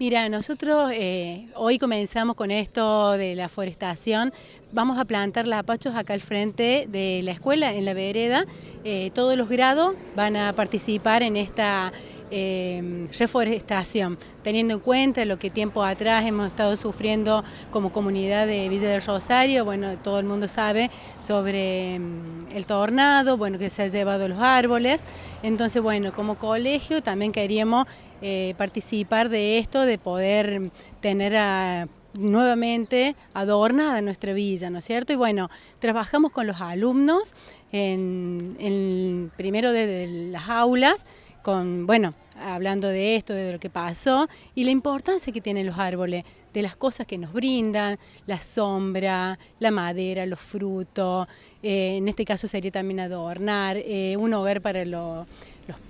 Mira, nosotros eh, hoy comenzamos con esto de la forestación. Vamos a plantar apachos acá al frente de la escuela, en la vereda. Eh, todos los grados van a participar en esta eh, reforestación, teniendo en cuenta lo que tiempo atrás hemos estado sufriendo como comunidad de Villa del Rosario. Bueno, todo el mundo sabe sobre mm, el tornado, bueno, que se ha llevado los árboles. Entonces, bueno, como colegio también queríamos eh, participar de esto, de poder tener a, nuevamente adornada nuestra villa, ¿no es cierto? Y bueno, trabajamos con los alumnos en, en primero desde las aulas con, bueno, hablando de esto, de lo que pasó, y la importancia que tienen los árboles, de las cosas que nos brindan, la sombra, la madera, los frutos, eh, en este caso sería también adornar, eh, un hogar para los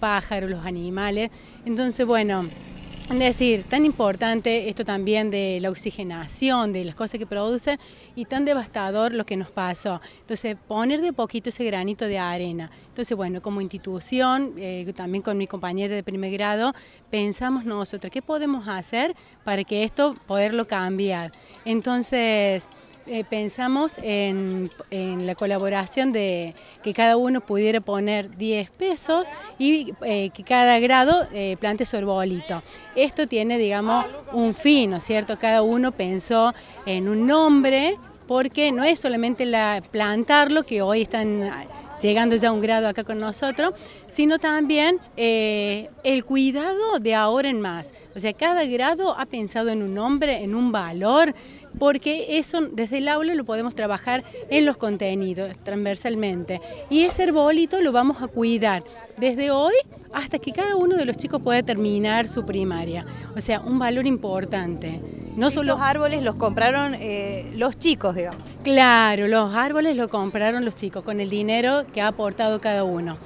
pájaros, los animales. Entonces, bueno, es decir, tan importante esto también de la oxigenación, de las cosas que produce y tan devastador lo que nos pasó. Entonces, poner de poquito ese granito de arena. Entonces, bueno, como institución, eh, también con mi compañera de primer grado, pensamos nosotras, ¿qué podemos hacer para que esto poderlo cambiar? Entonces, eh, pensamos en, la colaboración de que cada uno pudiera poner 10 pesos y eh, que cada grado eh, plante su arbolito. Esto tiene, digamos, un fin, ¿no es cierto? Cada uno pensó en un nombre porque no es solamente la plantarlo, que hoy están llegando ya a un grado acá con nosotros, sino también eh, el cuidado de ahora en más. O sea, cada grado ha pensado en un nombre, en un valor, porque eso desde el aula lo podemos trabajar en los contenidos transversalmente. Y ese arbolito lo vamos a cuidar desde hoy hasta que cada uno de los chicos pueda terminar su primaria. O sea, un valor importante no solo... Los árboles los compraron eh, los chicos, digamos. Claro, los árboles los compraron los chicos con el dinero que ha aportado cada uno.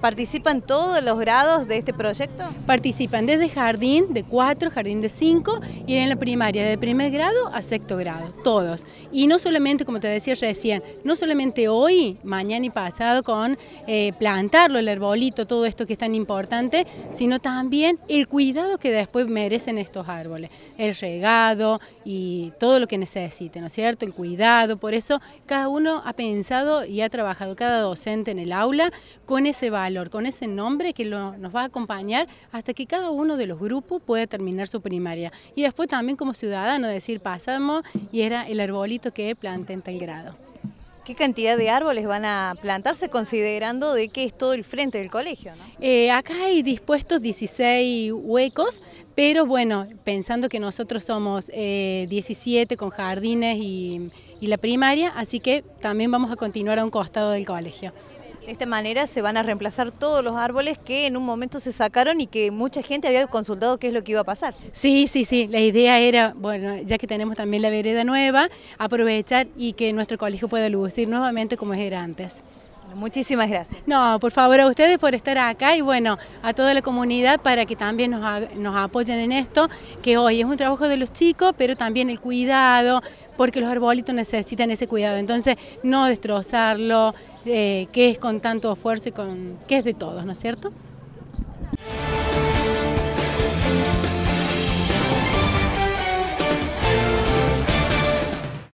¿Participan todos los grados de este proyecto? Participan desde jardín de 4, jardín de 5 y en la primaria de primer grado a sexto grado, todos. Y no solamente, como te decía recién, no solamente hoy, mañana y pasado con eh, plantarlo, el arbolito, todo esto que es tan importante, sino también el cuidado que después merecen estos árboles, el regado y todo lo que necesiten, ¿no es cierto? El cuidado, por eso cada uno ha pensado y ha trabajado, cada docente en el aula, con ese valor con ese nombre que nos va a acompañar hasta que cada uno de los grupos pueda terminar su primaria. Y después también como ciudadano decir pasamos y era el arbolito que planté en tal grado. ¿Qué cantidad de árboles van a plantarse considerando de que es todo el frente del colegio? Eh, acá hay dispuestos 16 huecos, pero bueno, pensando que nosotros somos 17 eh, con jardines y la primaria, así que también vamos a continuar a un costado del colegio. De esta manera se van a reemplazar todos los árboles que en un momento se sacaron y que mucha gente había consultado qué es lo que iba a pasar. Sí, sí, sí. La idea era, bueno, ya que tenemos también la vereda nueva, aprovechar y que nuestro colegio pueda lucir nuevamente como era antes. Muchísimas gracias. No, por favor a ustedes por estar acá y bueno, a toda la comunidad para que también nos, apoyen en esto, que hoy es un trabajo de los chicos, pero también el cuidado, porque los arbolitos necesitan ese cuidado. Entonces, no destrozarlo, eh, que es con tanto esfuerzo y con, que es de todos, ¿no es cierto?